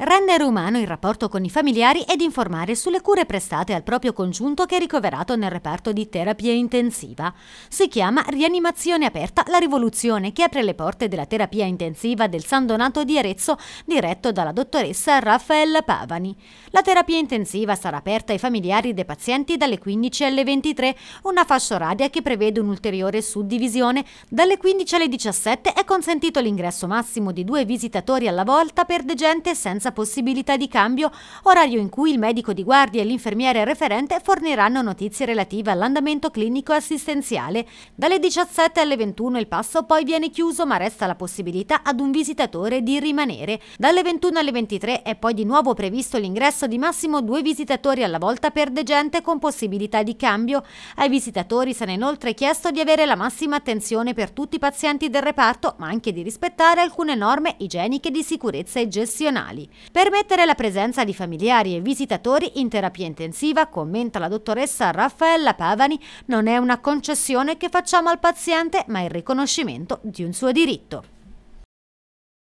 rendere umano il rapporto con i familiari ed informare sulle cure prestate al proprio congiunto che è ricoverato nel reparto di terapia intensiva. Si chiama Rianimazione Aperta la rivoluzione che apre le porte della terapia intensiva del San Donato di Arezzo diretto dalla dottoressa Raffaella Pavani. La terapia intensiva sarà aperta ai familiari dei pazienti dalle 15 alle 23, una fascia oraria che prevede un'ulteriore suddivisione. Dalle 15 alle 17 è consentito l'ingresso massimo di due visitatori alla volta per degente senza senza possibilità di cambio, orario in cui il medico di guardia e l'infermiere referente forniranno notizie relative all'andamento clinico assistenziale. Dalle 17 alle 21 il passo poi viene chiuso ma resta la possibilità ad un visitatore di rimanere. Dalle 21 alle 23 è poi di nuovo previsto l'ingresso di massimo due visitatori alla volta per degente con possibilità di cambio. Ai visitatori sarà inoltre chiesto di avere la massima attenzione per tutti i pazienti del reparto ma anche di rispettare alcune norme igieniche di sicurezza e gestionali. Permettere la presenza di familiari e visitatori in terapia intensiva, commenta la dottoressa Raffaella Pavani, non è una concessione che facciamo al paziente, ma il riconoscimento di un suo diritto.